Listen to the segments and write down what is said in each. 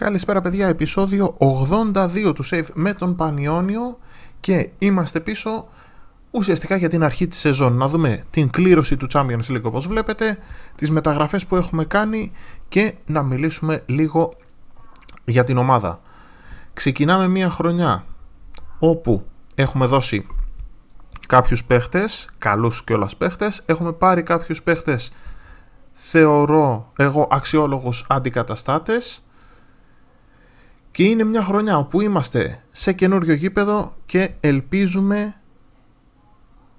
Καλησπέρα παιδιά, επεισόδιο 82 του Save με τον Πανιόνιο και είμαστε πίσω ουσιαστικά για την αρχή της σεζόν. Να δούμε την κλήρωση του Champions League όπως βλέπετε, τις μεταγραφές που έχουμε κάνει και να μιλήσουμε λίγο για την ομάδα. Ξεκινάμε μια χρονιά όπου έχουμε δώσει κάποιους παίχτες, καλούς κιόλας παίχτες, έχουμε πάρει κάποιους παίχτες θεωρώ εγώ αξιόλογους αντικαταστάτες και είναι μια χρονιά που είμαστε σε καινούριο γήπεδο και ελπίζουμε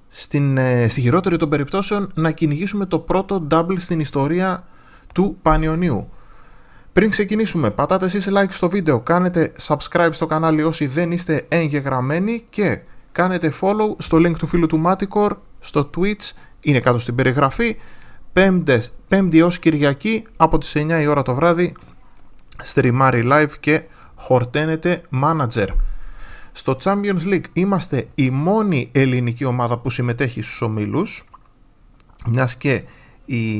στην, ε, στη χειρότερη των περιπτώσεων να κυνηγήσουμε το πρώτο double στην ιστορία του Πανιωνίου. Πριν ξεκινήσουμε, πατάτε εσείς like στο βίντεο, κάνετε subscribe στο κανάλι όσοι δεν είστε εγγεγραμμένοι και κάνετε follow στο link του φίλου του Μάτικορ στο Twitch, είναι κάτω στην περιγραφή, πέμπτες, πέμπτη ως Κυριακή από τις 9 η ώρα το βράδυ, στριμάρει live και χορταίνεται manager. Στο Champions League είμαστε η μόνη ελληνική ομάδα που συμμετέχει στους ομίλους, μιας και η,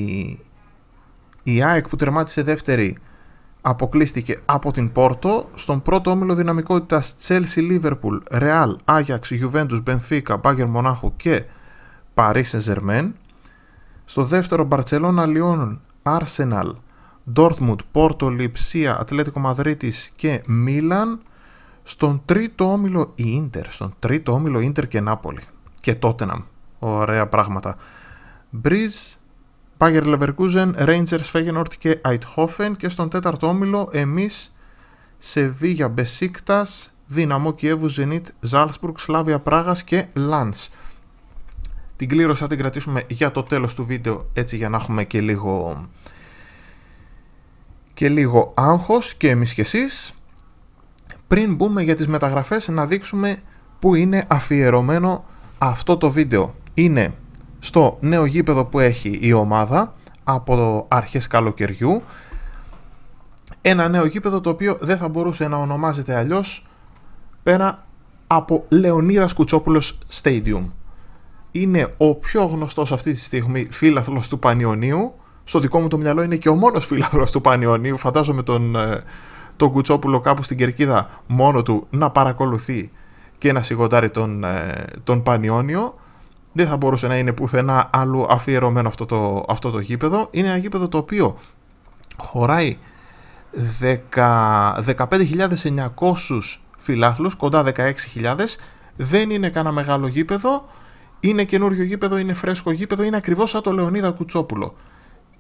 η ΑΕΚ που τερμάτισε δεύτερη αποκλείστηκε από την Πόρτο. Στον πρώτο όμιλο δυναμικότητας Chelsea, Liverpool, Real, Ajax, Juventus, Benfica, Bayern Μονάχου και Paris Saint-Germain. Στο δεύτερο Barcelona, Lyon, Arsenal, Dortmund, Πόρτο, Λιψία, Ατλέτικο Μαδρίτης και Μίλαν. Στον τρίτο όμιλο η Ίντερ, στον τρίτο όμιλο Ίντερ και Νάπολη και Τότεναμ. Ωραία πράγματα. Μπριζ, Πάγερ Λεβερκούζεν, Ρέιντζερς, Φέγενορτ και Αιτχόφεν και στον τέταρτο όμιλο εμείς Σεβίγια, Μπεσίκτας, Δύναμο Κιέβου, Ζενίτ, Ζάλσπουργκ, Σλάβια Πράγας και Λάνς. Την θα την κρατήσουμε για το τέλος του βίντεο έτσι για να έχουμε και λίγο και λίγο άγχος και εμείς και εσείς πριν μπούμε για τις μεταγραφές να δείξουμε που είναι αφιερωμένο αυτό το βίντεο. Είναι στο νέο γήπεδο που έχει η ομάδα από αρχές καλοκαιριού ένα νέο γήπεδο το οποίο δεν θα μπορούσε να ονομάζεται αλλιώς πέρα από Λεωνίδας Κουτσόπουλος Stadium. Είναι ο πιο γνωστός αυτή τη στιγμή φίλαθλος του Πανιωνίου στο δικό μου το μυαλό είναι και ο μόνος φίλαθρο του Πανιωνίου. Φαντάζομαι τον, ε, τον Κουτσόπουλο κάπου στην κερκίδα μόνο του να παρακολουθεί και να σιγοντάρει τον, ε, τον Πανιόνιο. Δεν θα μπορούσε να είναι πουθενά άλλο αφιερωμένο αυτό το, αυτό το γήπεδο. Είναι ένα γήπεδο το οποίο χωράει 15.900 φιλάθλους, κοντά 16.000. Δεν είναι κανένα μεγάλο γήπεδο. Είναι καινούριο γήπεδο, είναι φρέσκο γήπεδο, είναι ακριβώς σαν το Λεωνίδα Κουτσόπουλο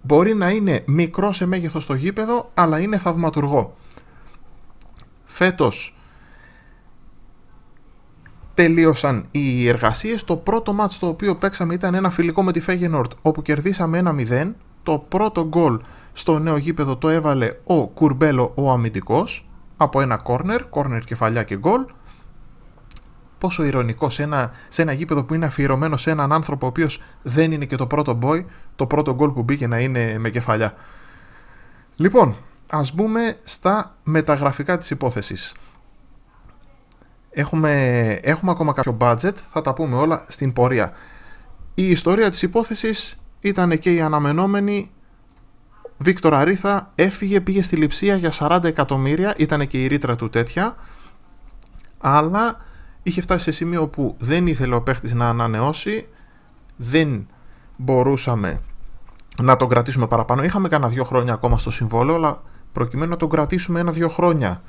μπορεί να είναι μικρό σε μέγεθος στο γήπεδο, αλλά είναι θαυματουργό. Φέτος τελείωσαν οι εργασίες. Το πρώτο μάτς το οποίο παίξαμε ήταν ένα φιλικό με τη Φέγενορτ, όπου ένα 1-0. Το πρώτο γκολ στο νέο γήπεδο το έβαλε ο Κουρμπέλο ο αμυντικός, από ένα κόρνερ, κόρνερ κεφαλιά και γκολ πόσο ηρωνικό σε ένα, σε ένα γήπεδο που είναι αφιερωμένο σε έναν άνθρωπο ο οποίος δεν είναι και το πρώτο boy, το πρώτο γκολ που μπήκε να είναι με κεφαλιά. Λοιπόν, ας μπούμε στα μεταγραφικά της υπόθεσης. Έχουμε, έχουμε ακόμα κάποιο budget, θα τα πούμε όλα στην πορεία. Η ιστορία της υπόθεσης ήταν και η αναμενόμενη. Βίκτορ Αρίθα έφυγε, πήγε στη Λιψία για 40 εκατομμύρια, ήταν και η ρήτρα του τέτοια. Αλλά είχε φτάσει σε σημείο που δεν ήθελε ο παίχτης να ανανεώσει, δεν μπορούσαμε να τον κρατήσουμε παραπάνω. Είχαμε κανένα δύο χρόνια ακόμα στο συμβόλαιο, αλλά προκειμένου να τον κρατήσουμε ένα-δύο χρόνια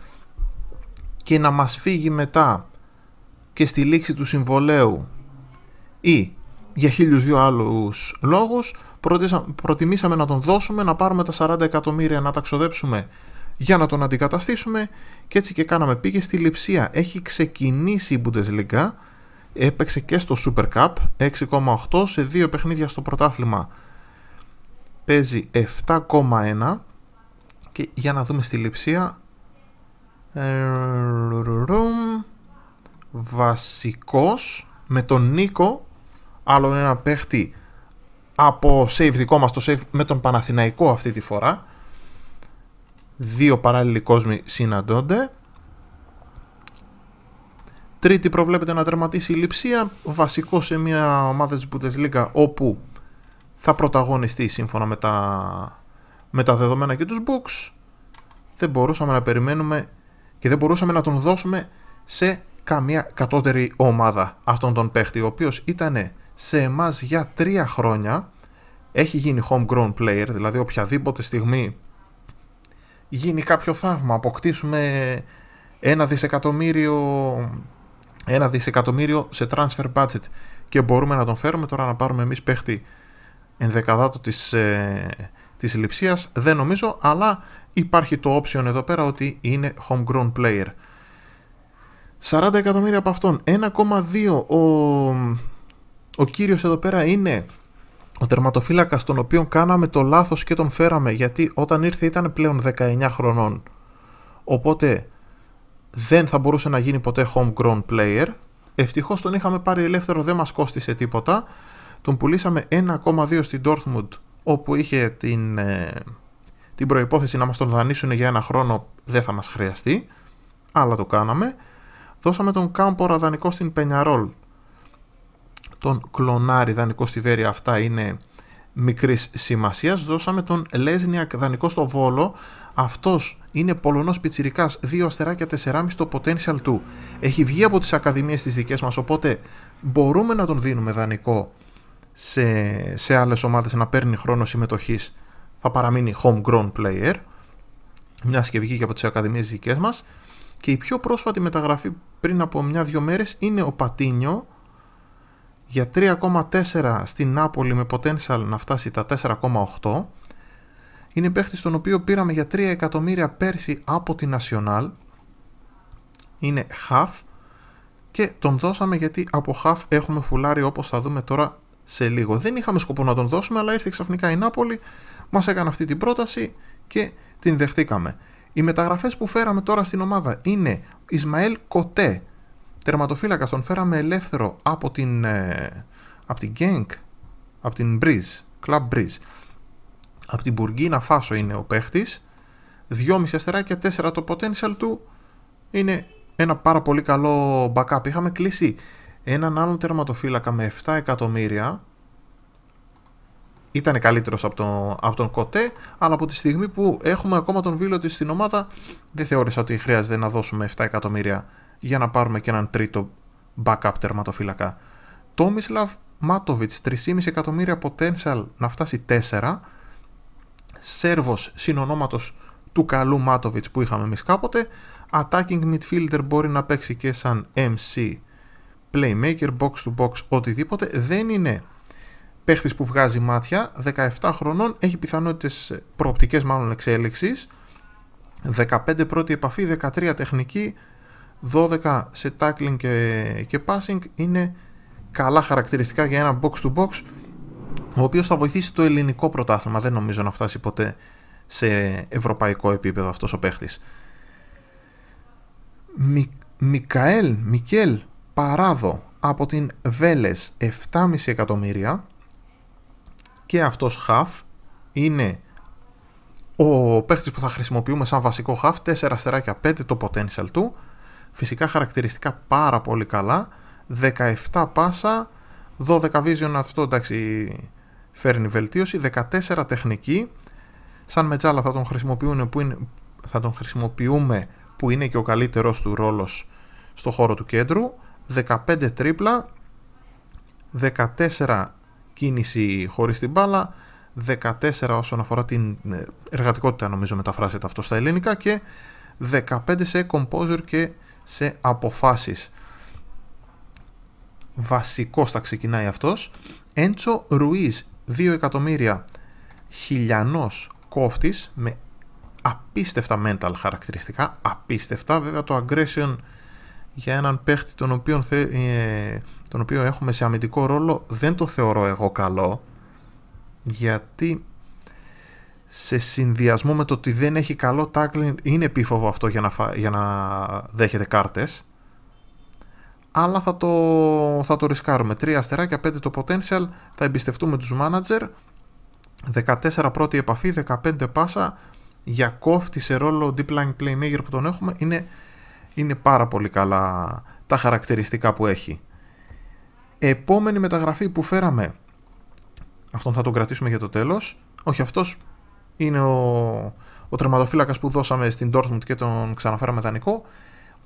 και να μας φύγει μετά και στη λήξη του συμβολέου ή για χίλιους δύο άλλους λόγους προτιμήσαμε να τον δώσουμε, να πάρουμε τα 40 εκατομμύρια να τα ξοδέψουμε για να τον αντικαταστήσουμε και έτσι και κάναμε. Πήγε στη Λιψία, έχει ξεκινήσει η Bundesliga, έπαιξε και στο Super Cup, 6,8 σε δύο παιχνίδια στο πρωτάθλημα. Παίζει 7,1 και για να δούμε στη Λιψία... Βασικός με τον Νίκο, άλλο ένα παίχτη από save δικό μας το save με τον Παναθηναϊκό αυτή τη φορά δύο παράλληλοι κόσμοι συναντώνται. Τρίτη προβλέπεται να τερματίσει η Λιψία, βασικό σε μια ομάδα της Bundesliga όπου θα πρωταγωνιστεί σύμφωνα με τα, με τα δεδομένα και τους books. Δεν μπορούσαμε να περιμένουμε και δεν μπορούσαμε να τον δώσουμε σε καμία κατώτερη ομάδα αυτόν τον παίχτη, ο οποίος ήταν σε εμάς για τρία χρόνια, έχει γίνει homegrown player, δηλαδή οποιαδήποτε στιγμή γίνει κάποιο θαύμα, αποκτήσουμε ένα δισεκατομμύριο, ένα δισεκατομμύριο σε transfer budget και μπορούμε να τον φέρουμε τώρα να πάρουμε εμείς παίχτη ενδεκαδάτου της, ε, της λειψίας δεν νομίζω αλλά υπάρχει το option εδώ πέρα ότι είναι homegrown player 40 εκατομμύρια από αυτόν 1,2 ο, ο κύριος εδώ πέρα είναι ο τερματοφύλακας τον οποίο κάναμε το λάθος και τον φέραμε γιατί όταν ήρθε ήταν πλέον 19 χρονών. Οπότε δεν θα μπορούσε να γίνει ποτέ homegrown player. Ευτυχώς τον είχαμε πάρει ελεύθερο, δεν μας κόστισε τίποτα. Τον πουλήσαμε 1,2 στην Dortmund όπου είχε την, ε, την προϋπόθεση να μας τον δανείσουν για ένα χρόνο δεν θα μας χρειαστεί. Αλλά το κάναμε. Δώσαμε τον Κάμπορα δανεικό στην Πενιαρόλ τον κλονάρι δανεικό στη Βέρεια αυτά είναι μικρής σημασίας δώσαμε τον Λέσνιακ δανεικό στο Βόλο αυτός είναι Πολωνός Πιτσιρικάς 2 αστεράκια 4,5 το potential του έχει βγει από τις ακαδημίες τις δικές μας οπότε μπορούμε να τον δίνουμε δανεικό σε, σε άλλες ομάδες να παίρνει χρόνο συμμετοχής θα παραμείνει homegrown player μιας και βγήκε από τις ακαδημίες τις δικές μας και η πιο πρόσφατη μεταγραφή πριν από μια-δυο μέρες είναι ο Πατίνιο για 3,4 στην Νάπολη με potential να φτάσει τα 4,8 είναι παίχτης τον οποίο πήραμε για 3 εκατομμύρια πέρσι από τη National είναι half και τον δώσαμε γιατί από half έχουμε φουλάρι όπως θα δούμε τώρα σε λίγο. Δεν είχαμε σκοπό να τον δώσουμε αλλά ήρθε ξαφνικά η Νάπολη, μας έκανε αυτή την πρόταση και την δεχτήκαμε. Οι μεταγραφές που φέραμε τώρα στην ομάδα είναι Ισμαέλ Κοτέ τερματοφύλακας τον φέραμε ελεύθερο από την, ε, από την Genk, από την Breeze, Club Breeze. Από την Μπουργκίνα Faso είναι ο παίχτης 2,5 αστεράκια, 4 το potential του. Είναι ένα πάρα πολύ καλό backup. Είχαμε κλείσει έναν άλλον τερματοφύλακα με 7 εκατομμύρια. Ήταν καλύτερος από τον, από τον Κοτέ, αλλά από τη στιγμή που έχουμε ακόμα τον Βίλο της στην ομάδα, δεν θεώρησα ότι χρειάζεται να δώσουμε 7 εκατομμύρια για να πάρουμε και έναν τρίτο backup τερματοφύλακα. Τόμισλαβ Μάτοβιτ 3,5 εκατομμύρια potential να φτάσει 4. Σέρβος συνονόματος του καλού Μάτοβιτ που είχαμε εμείς κάποτε. Attacking midfielder μπορεί να παίξει και σαν MC, playmaker, box to box, οτιδήποτε. Δεν είναι παίχτης που βγάζει μάτια, 17 χρονών, έχει πιθανότητες προοπτικές μάλλον εξέλιξης. 15 πρώτη επαφή, 13 τεχνική, 12 σε tackling και, και passing είναι καλά χαρακτηριστικά για ένα box to box ο οποίος θα βοηθήσει το ελληνικό πρωτάθλημα. Δεν νομίζω να φτάσει ποτέ σε ευρωπαϊκό επίπεδο αυτός ο παίχτης. Μικαέλ, Μικέλ Παράδο από την Βέλες 7,5 εκατομμύρια και αυτός χαφ είναι ο παίχτης που θα χρησιμοποιούμε σαν βασικό χαφ 4 αστεράκια 5 το potential του φυσικά χαρακτηριστικά πάρα πολύ καλά 17 πάσα 12 vision αυτό εντάξει φέρνει βελτίωση 14 τεχνική σαν μετζάλα θα τον χρησιμοποιούμε που είναι, θα τον χρησιμοποιούμε που είναι και ο καλύτερος του ρόλος στο χώρο του κέντρου 15 τρίπλα 14 κίνηση χωρίς την μπάλα 14 όσον αφορά την ε, εργατικότητα νομίζω μεταφράζεται αυτό στα ελληνικά και 15 σε composer και σε αποφάσεις. Βασικός θα ξεκινάει αυτός. Έντσο Ρουίζ, 2 εκατομμύρια χιλιανός κόφτης με απίστευτα mental χαρακτηριστικά, απίστευτα. Βέβαια το aggression για έναν παίχτη τον οποίο, θε, ε, τον οποίο έχουμε σε αμυντικό ρόλο δεν το θεωρώ εγώ καλό γιατί σε συνδυασμό με το ότι δεν έχει καλό tackling είναι επίφοβο αυτό για να, για να δέχεται κάρτες αλλά θα το, θα το ρισκάρουμε. Τρία αστεράκια, 5 το potential, θα εμπιστευτούμε τους manager, 14 πρώτη επαφή, 15 πάσα, για κόφτη σε ρόλο deep line playmaker που τον έχουμε, είναι, είναι πάρα πολύ καλά τα χαρακτηριστικά που έχει. Επόμενη μεταγραφή που φέραμε, αυτόν θα τον κρατήσουμε για το τέλος, όχι αυτός είναι ο, ο τερματοφύλακας που δώσαμε στην Dortmund και τον ξαναφέραμε δανεικό.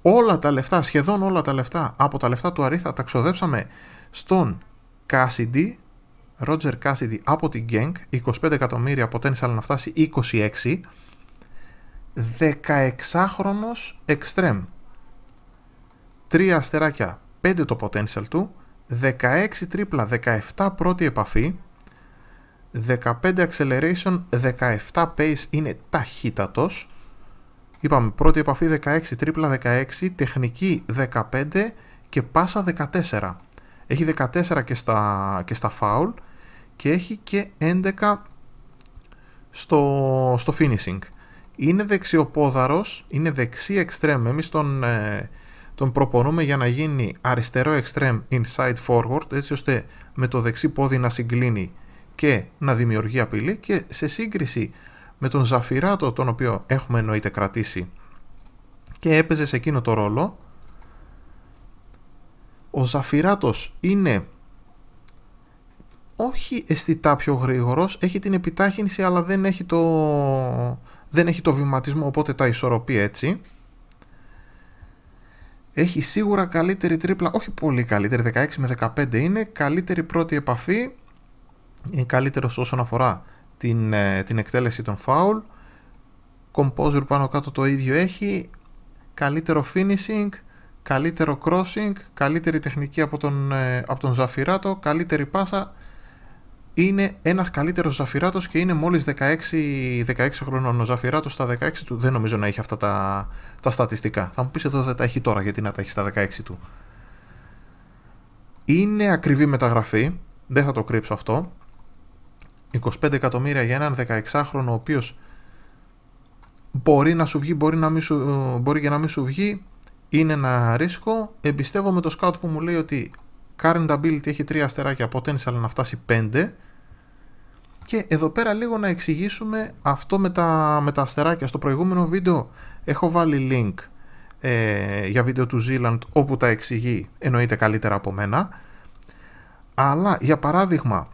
Όλα τα λεφτά, σχεδόν όλα τα λεφτά από τα λεφτά του Αρίθα τα ξοδέψαμε στον Κάσιντι, Ρότζερ Κάσιντι από την Γκένκ, 25 εκατομμύρια άλλα να φτάσει 26, 16χρονος εξτρέμ. Τρία αστεράκια, 5 το potential του, 16 τρίπλα, 17 πρώτη επαφή, 15 acceleration, 17 pace είναι ταχύτατος. Είπαμε πρώτη επαφή 16, τρίπλα 16, τεχνική 15 και πάσα 14. Έχει 14 και στα, και στα foul και έχει και 11 στο, στο finishing. Είναι δεξιοπόδαρος, είναι δεξί extreme. Εμείς τον, ε, τον προπονούμε για να γίνει αριστερό extreme inside forward έτσι ώστε με το δεξί πόδι να συγκλίνει και να δημιουργεί απειλή και σε σύγκριση με τον Ζαφυράτο τον οποίο έχουμε εννοείται κρατήσει και έπαιζε σε εκείνο το ρόλο ο Ζαφυράτος είναι όχι αισθητά πιο γρήγορος, έχει την επιτάχυνση αλλά δεν έχει το, δεν έχει το βηματισμό οπότε τα ισορροπεί έτσι έχει σίγουρα καλύτερη τρίπλα, όχι πολύ καλύτερη, 16 με 15 είναι, καλύτερη πρώτη επαφή είναι καλύτερος όσον αφορά την, ε, την εκτέλεση των φαουλ composure πάνω κάτω το ίδιο έχει καλύτερο finishing καλύτερο crossing καλύτερη τεχνική από τον, ε, από τον Ζαφυράτο καλύτερη πάσα είναι ένας καλύτερος Ζαφυράτος και είναι μόλις 16, 16 χρονών ο Ζαφυράτος στα 16 του δεν νομίζω να έχει αυτά τα, τα στατιστικά θα μου πεις εδώ δεν τα έχει τώρα γιατί να τα έχει στα 16 του είναι ακριβή μεταγραφή δεν θα το κρύψω αυτό 25 εκατομμύρια για έναν 16χρονο ο οποίος μπορεί να σου βγει, μπορεί, να μην σου, ε, μπορεί και να μην σου βγει, είναι ένα ρίσκο. με το scout που μου λέει ότι current ability έχει 3 αστεράκια, potential να φτάσει 5. Και εδώ πέρα λίγο να εξηγήσουμε αυτό με τα, με τα αστεράκια. Στο προηγούμενο βίντεο έχω βάλει link ε, για βίντεο του Zealand όπου τα εξηγεί, εννοείται καλύτερα από μένα. Αλλά για παράδειγμα,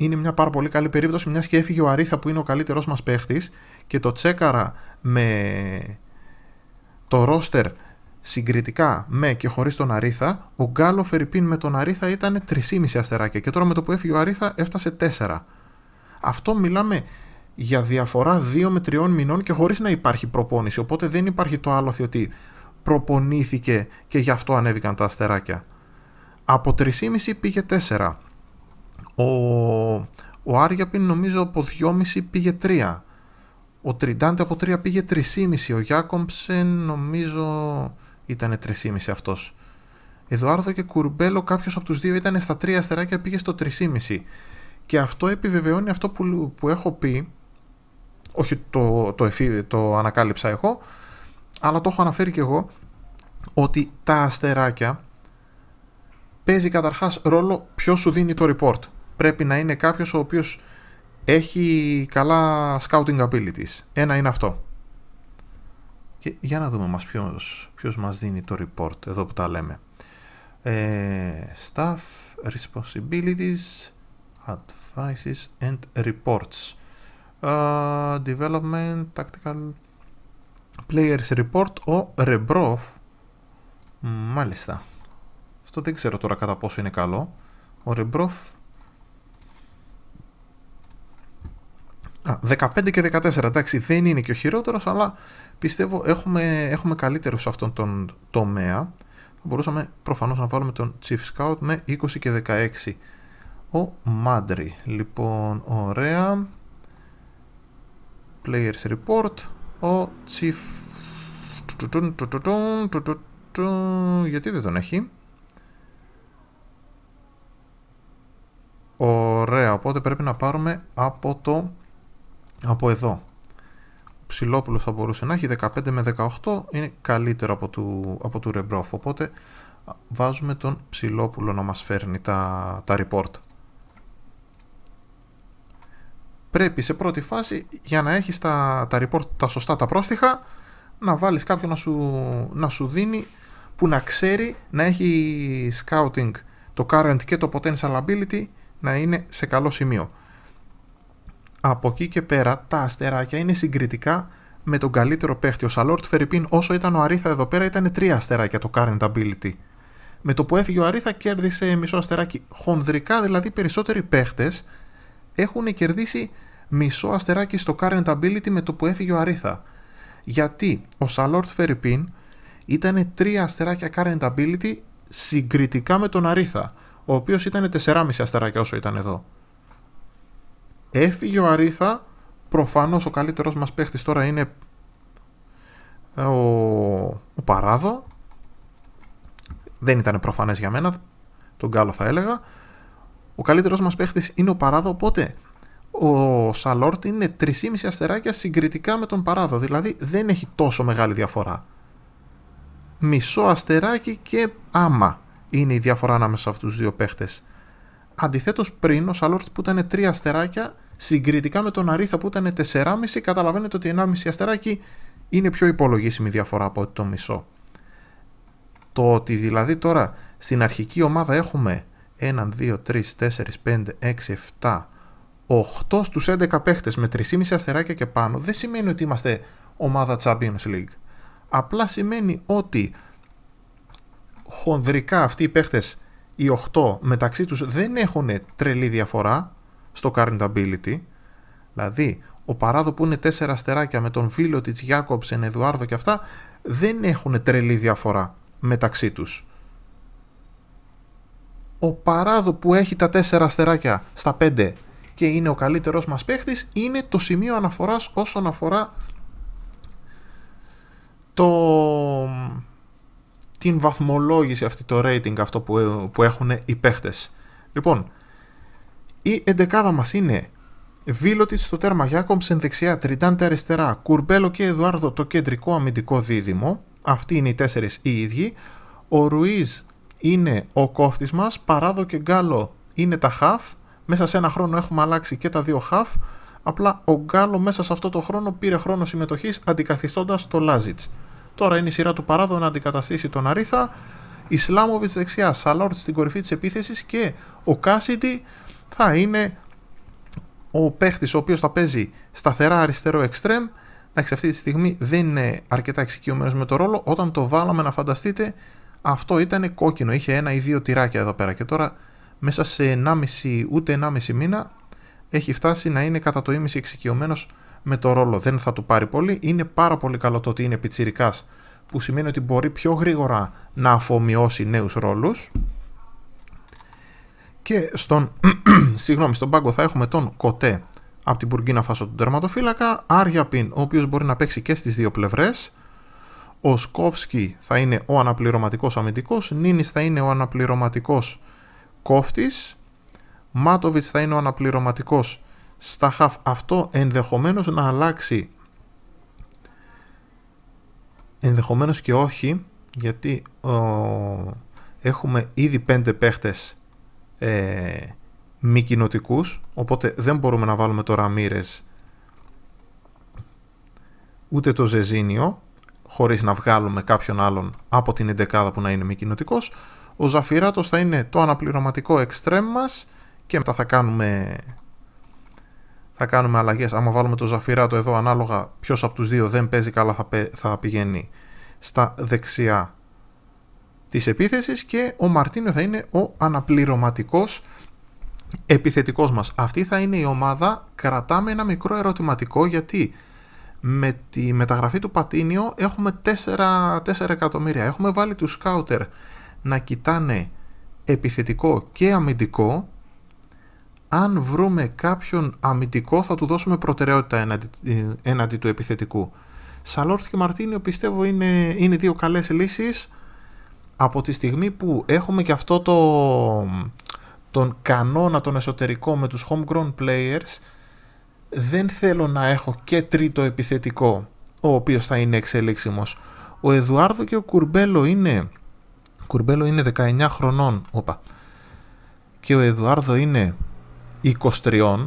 είναι μια πάρα πολύ καλή περίπτωση, μιας και έφυγε ο Αρίθα που είναι ο καλύτερό μας παίχτης και το τσέκαρα με το ρόστερ συγκριτικά με και χωρίς τον Αρίθα. Ο Γκάλο Φερρυπίν με τον Αρίθα ήταν 3,5 αστεράκια και τώρα με το που έφυγε ο Αρίθα έφτασε 4. Αυτό μιλάμε για διαφορά 2 με 3 μηνών και χωρίς να υπάρχει προπόνηση. Οπότε δεν υπάρχει το άλλο ότι προπονήθηκε και γι' αυτό ανέβηκαν τα αστεράκια. Από 3,5 πήγε 4. Ο, ο Άριαπιν νομίζω από 2,5 πήγε 3. Ο Τριντάντε από 3 πήγε 3,5. Ο Γιάκομψεν νομίζω ήταν 3,5 αυτός. Εδωάρδο και Κουρμπέλο κάποιος από τους δύο ήταν στα 3 αστεράκια πήγε στο 3,5. Και αυτό επιβεβαιώνει αυτό που, που έχω πει, όχι το, το, το ανακάλυψα εγώ, αλλά το έχω αναφέρει και εγώ, ότι τα αστεράκια παίζει καταρχάς ρόλο ποιος σου δίνει το report. Πρέπει να είναι κάποιος ο οποίος έχει καλά scouting abilities. Ένα είναι αυτό. Και για να δούμε μας ποιος, ποιος μας δίνει το report εδώ που τα λέμε. Ε, staff, responsibilities, advices and reports. Ε, development, tactical players report, ο Rebrov, Μάλιστα. Αυτό δεν ξέρω τώρα κατά πόσο είναι καλό. Ο Ρεμπρόφ... Α, 15 και 14, εντάξει, δεν είναι και ο χειρότερος, αλλά πιστεύω έχουμε, έχουμε καλύτερους σε αυτόν τον τομέα. Θα μπορούσαμε προφανώς να βάλουμε τον Chief Scout με 20 και 16. Ο Μάντρι, λοιπόν, ωραία. Players Report, ο Chief... Γιατί δεν τον έχει. Ωραία, οπότε πρέπει να πάρουμε από το... από εδώ. Ο Ψιλόπουλος θα μπορούσε να έχει 15 με 18, είναι καλύτερο από του, από του Ρεμπρόφ, οπότε βάζουμε τον Ψιλόπουλο να μας φέρνει τα, τα report. Πρέπει σε πρώτη φάση για να έχεις τα, τα report τα σωστά τα πρόστιχα να βάλεις κάποιον να σου, να σου δίνει που να ξέρει να έχει scouting το current και το potential ability να είναι σε καλό σημείο. Από εκεί και πέρα τα αστεράκια είναι συγκριτικά με τον καλύτερο παίχτη. Ο Σαλόρτ Φερρυπίν όσο ήταν ο Αρίθα εδώ πέρα ήταν τρία αστεράκια το current ability. Με το που έφυγε ο Αρίθα κέρδισε μισό αστεράκι. Χονδρικά δηλαδή περισσότεροι παίχτες έχουν κερδίσει μισό αστεράκι στο current ability με το που έφυγε ο Αρίθα. Γιατί ο Σαλόρτ Φερρυπίν ήταν τρία αστεράκια current ability συγκριτικά με τον Αρίθα ο οποίος ήταν 4,5 αστεράκια όσο ήταν εδώ. Έφυγε ο Αρίθα, προφανώς ο καλύτερος μας παίχτης τώρα είναι ε, ο, Παράδο. Δεν ήταν προφανές για μένα, τον Γκάλο θα έλεγα. Ο καλύτερος μας παίχτης είναι ο Παράδο, οπότε ο Σαλόρτ είναι 3,5 αστεράκια συγκριτικά με τον Παράδο, δηλαδή δεν έχει τόσο μεγάλη διαφορά. Μισό αστεράκι και άμα είναι η διαφορά ανάμεσα σε αυτού του δύο παίχτες. Αντιθέτως, πριν ο Σαλόρτ που ήταν τρία αστεράκια, συγκριτικά με τον Αρίθα που ήταν 4,5, καταλαβαίνετε ότι 1,5 αστεράκι είναι πιο υπολογίσιμη διαφορά από ότι το μισό. Το ότι δηλαδή τώρα στην αρχική ομάδα έχουμε 1, 2, 3, 4, 5, 6, 7, 8 στου 11 παίχτες με 3,5 αστεράκια και πάνω δεν σημαίνει ότι είμαστε ομάδα Champions League. Απλά σημαίνει ότι χονδρικά αυτοί οι παίχτες οι 8 μεταξύ τους δεν έχουν τρελή διαφορά στο current ability. Δηλαδή, ο Παράδο που είναι 4 αστεράκια με τον Φίλο της Γιάκοψεν, Εδουάρδο και αυτά δεν έχουν τρελή διαφορά μεταξύ τους. Ο Παράδο που έχει τα 4 αστεράκια στα 5 και είναι ο καλύτερος μας παίχτης είναι το σημείο αναφοράς όσον αφορά το την βαθμολόγηση αυτή, το rating αυτό που, που έχουν οι παίχτες. Λοιπόν, η εντεκάδα μας είναι Βίλωτιτ στο τέρμα, Γιάκομψεν δεξιά, Τριντάντε αριστερά, Κουρμπέλο και Εδουάρδο το κεντρικό αμυντικό δίδυμο. Αυτοί είναι οι τέσσερις οι ίδιοι. Ο Ρουίζ είναι ο κόφτης μας. Παράδο και Γκάλο είναι τα half. Μέσα σε ένα χρόνο έχουμε αλλάξει και τα δύο half. Απλά ο Γκάλο μέσα σε αυτό το χρόνο πήρε χρόνο συμμετοχής αντικαθιστώντας το Λάζιτ. Τώρα είναι η σειρά του Παράδο να αντικαταστήσει τον Αρίθα. Ισλάμοβιτ δεξιά, Σαλόρτ στην κορυφή της επίθεσης και ο Κάσιντι θα είναι ο παίχτης ο οποίος θα παίζει σταθερά αριστερό εξτρεμ. Εντάξει, αυτή τη στιγμή δεν είναι αρκετά εξοικειωμένος με το ρόλο. Όταν το βάλαμε, να φανταστείτε, αυτό ήταν κόκκινο. Είχε ένα ή δύο τυράκια εδώ πέρα. Και τώρα μέσα σε 1,5 ούτε 1,5 μήνα έχει φτάσει να είναι κατά το ίμιση εξοικειωμένος με το ρόλο. Δεν θα του πάρει πολύ. Είναι πάρα πολύ καλό το ότι είναι πιτσιρικάς που σημαίνει ότι μπορεί πιο γρήγορα να αφομοιώσει νέους ρόλους. Και στον, συγγνώμη, στον πάγκο θα έχουμε τον Κοτέ από την Μπουργκίνα Φάσο του τερματοφύλακα, Άρια Πιν, ο οποίος μπορεί να παίξει και στις δύο πλευρές, ο Σκόφσκι θα είναι ο αναπληρωματικός αμυντικός, Νίνης θα είναι ο αναπληρωματικός κόφτης, Μάτοβιτς θα είναι ο αναπληρωματικός στα χαφ. Αυτό ενδεχομένως να αλλάξει. Ενδεχομένως και όχι, γιατί έχουμε ήδη πέντε παίχτες ε, μη οπότε δεν μπορούμε να βάλουμε το Ραμύρες ούτε το Ζεζίνιο χωρίς να βγάλουμε κάποιον άλλον από την εντεκάδα που να είναι μη κοινοτικός Ο Ζαφυράτος θα είναι το αναπληρωματικό εξτρέμ μας και μετά θα κάνουμε θα κάνουμε αλλαγές. Άμα βάλουμε το Ζαφυράτο εδώ ανάλογα ποιος από τους δύο δεν παίζει καλά, θα, θα πηγαίνει στα δεξιά Της επίθεσης. και ο Μαρτίνιο θα είναι ο αναπληρωματικός επιθετικός μας. Αυτή θα είναι η ομάδα, κρατάμε ένα μικρό ερωτηματικό γιατί με τη μεταγραφή του Πατίνιο έχουμε 4, 4 εκατομμύρια. Έχουμε βάλει τους σκάουτερ να κοιτάνε επιθετικό και αμυντικό αν βρούμε κάποιον αμυντικό θα του δώσουμε προτεραιότητα έναντι, ε, του επιθετικού. Σαλόρθ και Μαρτίνιο πιστεύω είναι, δύο καλές λύσεις από τη στιγμή που έχουμε και αυτό το, τον κανόνα τον εσωτερικό με τους homegrown players δεν θέλω να έχω και τρίτο επιθετικό ο οποίος θα είναι εξελίξιμος. Ο Εδουάρδο και ο Κουρμπέλο είναι Κουρμπέλο είναι 19 χρονών όπα, και ο Εδουάρδο είναι 23.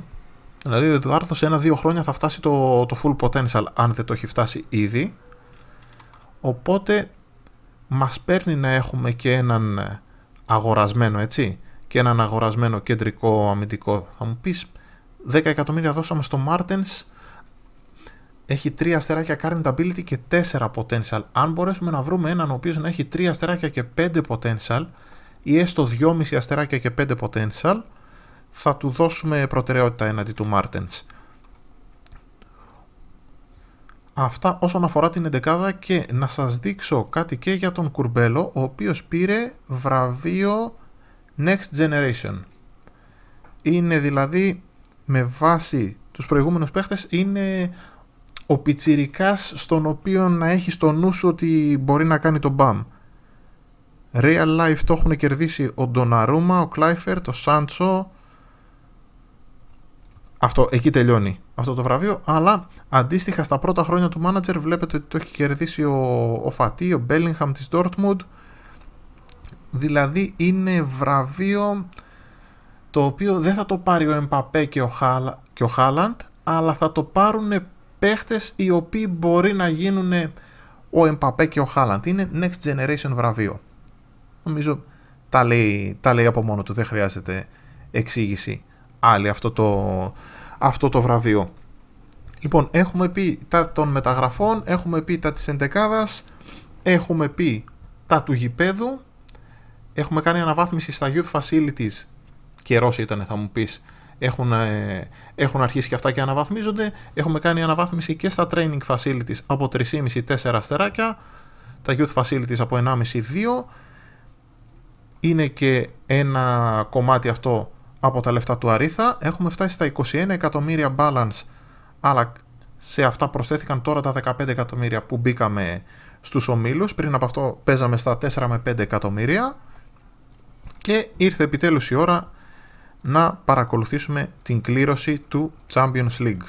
Δηλαδή ο Εδουάρδος σε ένα-δύο χρόνια θα φτάσει το, το full potential, αν δεν το έχει φτάσει ήδη. Οπότε μας παίρνει να έχουμε και έναν αγορασμένο, έτσι, και έναν αγορασμένο κεντρικό αμυντικό. Θα μου πεις, 10 εκατομμύρια δώσαμε στο Martens, έχει 3 αστεράκια current ability και 4 potential. Αν μπορέσουμε να βρούμε έναν ο οποίος να έχει 3 αστεράκια και 5 potential, ή έστω 2,5 αστεράκια και 5 potential, θα του δώσουμε προτεραιότητα εναντί του Μάρτενς. Αυτά όσον αφορά την εντεκάδα και να σας δείξω κάτι και για τον Κουρμπέλο ο οποίος πήρε βραβείο Next Generation. Είναι δηλαδή με βάση τους προηγούμενους παίχτες είναι ο πιτσιρικάς στον οποίο να έχει στο νου σου ότι μπορεί να κάνει τον μπαμ. Real life το έχουν κερδίσει ο Ντοναρούμα, ο Κλάιφερ, το Σάντσο, αυτό, εκεί τελειώνει αυτό το βραβείο, αλλά αντίστοιχα στα πρώτα χρόνια του μάνατζερ βλέπετε ότι το έχει κερδίσει ο, ο Φατί, ο Μπέλιγχαμ της Dortmund, δηλαδή είναι βραβείο το οποίο δεν θα το πάρει ο Εμπαπέ και ο, Χάλα, Χάλαντ, αλλά θα το πάρουν παίχτες οι οποίοι μπορεί να γίνουν ο Εμπαπέ και ο Χάλαντ. Είναι next generation βραβείο. Νομίζω τα λέει, τα λέει από μόνο του, δεν χρειάζεται εξήγηση άλλη αυτό το, αυτό το βραβείο. Λοιπόν, έχουμε πει τα των μεταγραφών, έχουμε πει τα της εντεκάδας, έχουμε πει τα του γηπέδου, έχουμε κάνει αναβάθμιση στα youth facilities, καιρός ήταν θα μου πεις, έχουν, ε, έχουν αρχίσει και αυτά και αναβαθμίζονται, έχουμε κάνει αναβάθμιση και στα training facilities από 3,5-4 αστεράκια, τα youth facilities από 1,5-2, είναι και ένα κομμάτι αυτό από τα λεφτά του Αρίθα. Έχουμε φτάσει στα 21 εκατομμύρια balance, αλλά σε αυτά προσθέθηκαν τώρα τα 15 εκατομμύρια που μπήκαμε στους ομίλους. Πριν από αυτό παίζαμε στα 4 με 5 εκατομμύρια και ήρθε επιτέλους η ώρα να παρακολουθήσουμε την κλήρωση του Champions League.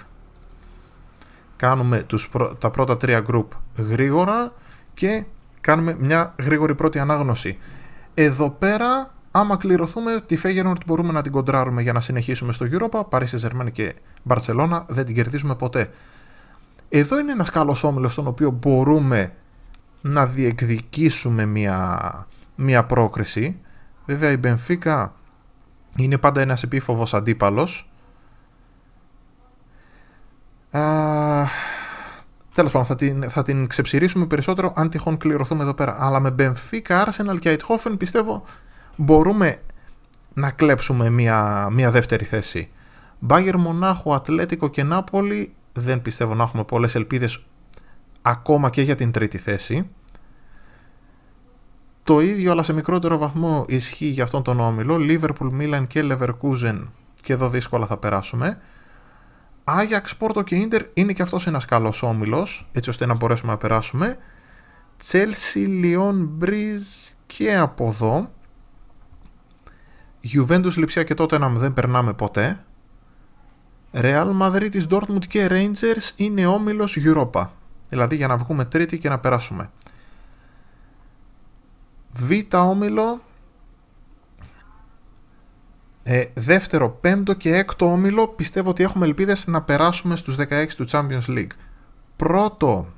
Κάνουμε τους, τα πρώτα τρία group γρήγορα και κάνουμε μια γρήγορη πρώτη ανάγνωση. Εδώ πέρα Άμα κληρωθούμε, τη Feyenoord μπορούμε να την κοντράρουμε για να συνεχίσουμε στο Europa. Παρίσι Ζερμέν και Μπαρσελόνα δεν την κερδίζουμε ποτέ. Εδώ είναι ένας καλός όμιλος στον οποίο μπορούμε να διεκδικήσουμε μια, μια πρόκριση. Βέβαια η Μπενφίκα είναι πάντα ένας επίφοβος αντίπαλος. Τέλος πάντων θα την, θα την ξεψηρίσουμε περισσότερο αν τυχόν κληρωθούμε εδώ πέρα. Αλλά με Μπενφίκα, Arsenal και Αιτχόφεν πιστεύω μπορούμε να κλέψουμε μια, μια δεύτερη θέση. Μπάγερ Μονάχο, Ατλέτικο και Νάπολη δεν πιστεύω να έχουμε πολλές ελπίδες ακόμα και για την τρίτη θέση. Το ίδιο αλλά σε μικρότερο βαθμό ισχύει για αυτόν τον όμιλο. Λίβερπουλ, Μίλαν και Λεβερκούζεν και εδώ δύσκολα θα περάσουμε. Άγιαξ, Πόρτο και Ίντερ είναι και αυτός ένας καλός όμιλος έτσι ώστε να μπορέσουμε να περάσουμε. Τσέλσι, Λιόν, Μπρίζ και από εδώ Juventus, Λιψιά και τότε να δεν περνάμε ποτέ. Real Madrid, Dortmund και Rangers είναι όμιλος Europa. Δηλαδή για να βγούμε τρίτη και να περάσουμε. Β όμιλο. Ε, δεύτερο, πέμπτο και έκτο όμιλο πιστεύω ότι έχουμε ελπίδες να περάσουμε στους 16 του Champions League. Πρώτο.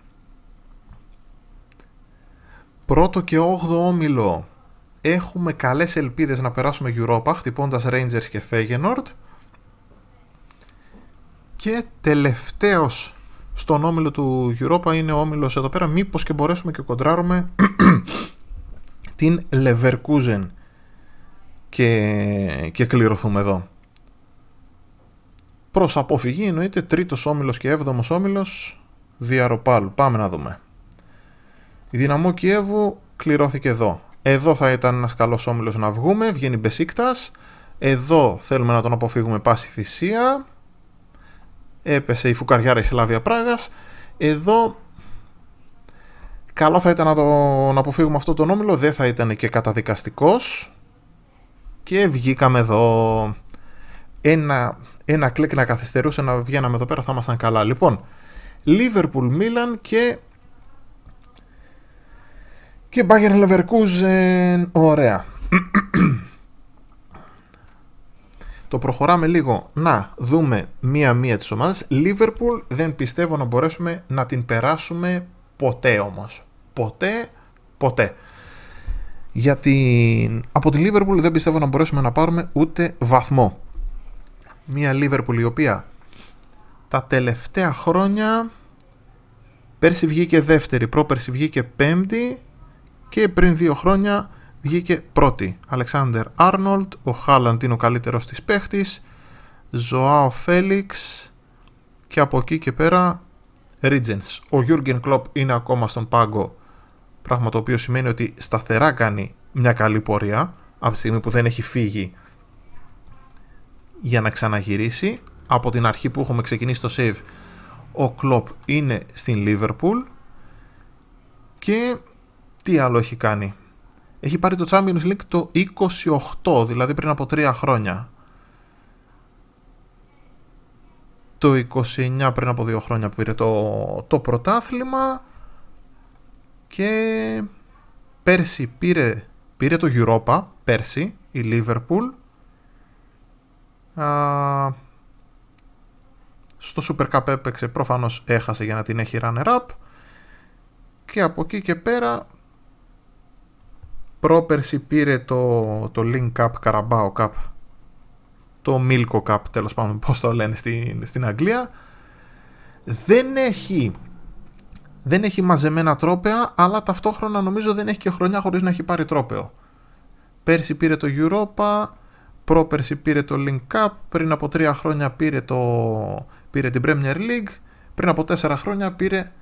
Πρώτο και όγδο όμιλο έχουμε καλές ελπίδες να περάσουμε Europa χτυπώντας Rangers και Feyenoord και τελευταίος στον όμιλο του Europa είναι ο όμιλος εδώ πέρα μήπως και μπορέσουμε και κοντράρουμε την Leverkusen και, και κληρωθούμε εδώ προς αποφυγή εννοείται τρίτος όμιλος και έβδομος όμιλος διαροπάλου πάμε να δούμε η Δυναμό Κιέβου κληρώθηκε εδώ εδώ θα ήταν ένας καλός όμιλος να βγούμε. Βγαίνει Μπεσίκτας. Εδώ θέλουμε να τον αποφύγουμε πάση θυσία. Έπεσε η φουκαριάρα η Σλάβια Πράγας. Εδώ. Καλό θα ήταν να, τον αποφύγουμε αυτό τον όμιλο. Δεν θα ήταν και καταδικαστικός. Και βγήκαμε εδώ. Ένα, ένα κλικ να καθυστερούσε να βγαίναμε εδώ πέρα θα ήμασταν καλά. Λοιπόν, Λίβερπουλ Μίλαν και και Bayern Leverkusen, ωραία. Το προχωράμε λίγο να δούμε μία-μία τις ομάδες. Λίβερπουλ δεν πιστεύω να μπορέσουμε να την περάσουμε ποτέ όμως. Ποτέ, ποτέ. Γιατί από τη Λίβερπουλ δεν πιστεύω να μπορέσουμε να πάρουμε ούτε βαθμό. Μία Λίβερπουλ η οποία τα τελευταία χρόνια πέρσι βγήκε δεύτερη, πρόπερσι βγήκε πέμπτη και πριν δύο χρόνια βγήκε πρώτη. Αλεξάνδερ Άρνολτ, ο Χάλαντ είναι ο καλύτερος της παίχτης, Ζωάο Φέλιξ και από εκεί και πέρα Ρίτζενς. Ο Γιούργεν Κλόπ είναι ακόμα στον πάγκο, πράγμα το οποίο σημαίνει ότι σταθερά κάνει μια καλή πορεία από τη στιγμή που δεν έχει φύγει για να ξαναγυρίσει. Από την αρχή που έχουμε ξεκινήσει το save, ο Κλόπ είναι στην Λίβερπουλ και τι άλλο έχει κάνει. Έχει πάρει το Champions League το 28, δηλαδή πριν από τρία χρόνια. Το 29 πριν από δύο χρόνια πήρε το, το πρωτάθλημα και πέρσι πήρε, πήρε το Europa, πέρσι η Liverpool Α, στο Super Cup έπαιξε προφανώς έχασε για να την έχει runner up και από εκεί και πέρα πρόπερση πήρε το, το Link Cup, Carabao Cup, το Milko Cup τέλος πάντων πώς το λένε στην, στην Αγγλία. Δεν έχει, δεν έχει μαζεμένα τρόπεα, αλλά ταυτόχρονα νομίζω δεν έχει και χρονιά χωρίς να έχει πάρει τρόπεο. Πέρσι πήρε το Europa, πρόπερση πήρε το Link Cup, πριν από τρία χρόνια πήρε, το, πήρε την Premier League, πριν από τέσσερα χρόνια πήρε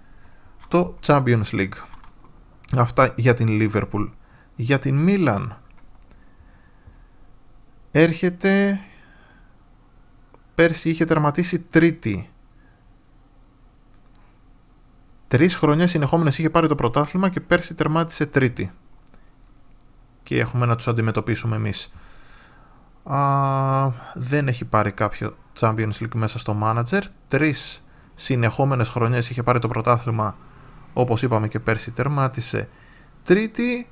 το Champions League. Αυτά για την Liverpool για την Μίλαν. Έρχεται... Πέρσι είχε τερματίσει τρίτη. Τρεις χρονιές συνεχόμενες είχε πάρει το πρωτάθλημα και πέρσι τερμάτισε τρίτη. Και έχουμε να τους αντιμετωπίσουμε εμείς. Α, δεν έχει πάρει κάποιο Champions League μέσα στο manager. Τρεις συνεχόμενες χρονιές είχε πάρει το πρωτάθλημα όπως είπαμε και πέρσι τερμάτισε τρίτη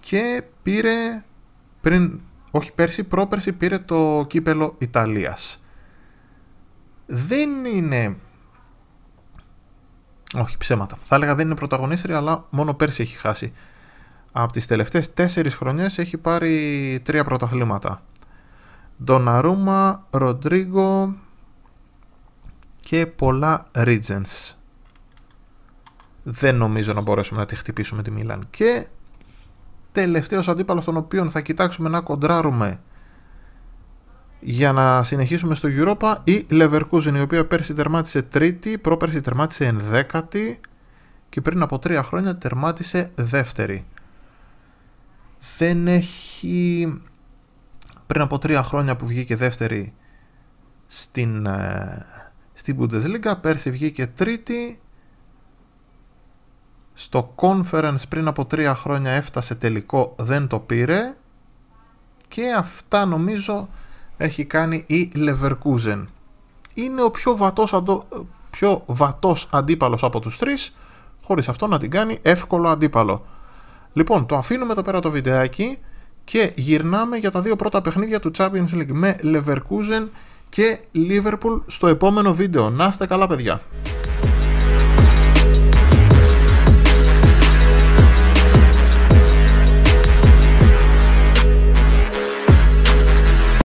και πήρε πριν, όχι πέρσι, πρόπερσι πήρε το κύπελο Ιταλίας. Δεν είναι... Όχι ψέματα. Θα έλεγα δεν είναι πρωταγωνίστρια, αλλά μόνο πέρσι έχει χάσει. Από τις τελευταίες τέσσερις χρονιές έχει πάρει τρία πρωταθλήματα. Ντοναρούμα, Ροντρίγκο και πολλά Regents. Δεν νομίζω να μπορέσουμε να τη χτυπήσουμε τη Μίλαν. Και τελευταίος αντίπαλος τον οποίο θα κοιτάξουμε να κοντράρουμε για να συνεχίσουμε στο Europa η Leverkusen η οποία πέρσι τερμάτισε τρίτη, πρόπερσι τερμάτισε ενδέκατη και πριν από τρία χρόνια τερμάτισε δεύτερη. Δεν έχει... Πριν από τρία χρόνια που βγήκε δεύτερη στην, ε, στην Bundesliga, πέρσι βγήκε τρίτη στο conference πριν από τρία χρόνια έφτασε τελικό, δεν το πήρε. Και αυτά νομίζω έχει κάνει η Leverkusen. Είναι ο πιο βατός, αντο... πιο βατός αντίπαλος από τους τρεις, χωρίς αυτό να την κάνει εύκολο αντίπαλο. Λοιπόν, το αφήνουμε εδώ πέρα το βιντεάκι και γυρνάμε για τα δύο πρώτα παιχνίδια του Champions League με Leverkusen και Liverpool στο επόμενο βίντεο. Να είστε καλά παιδιά!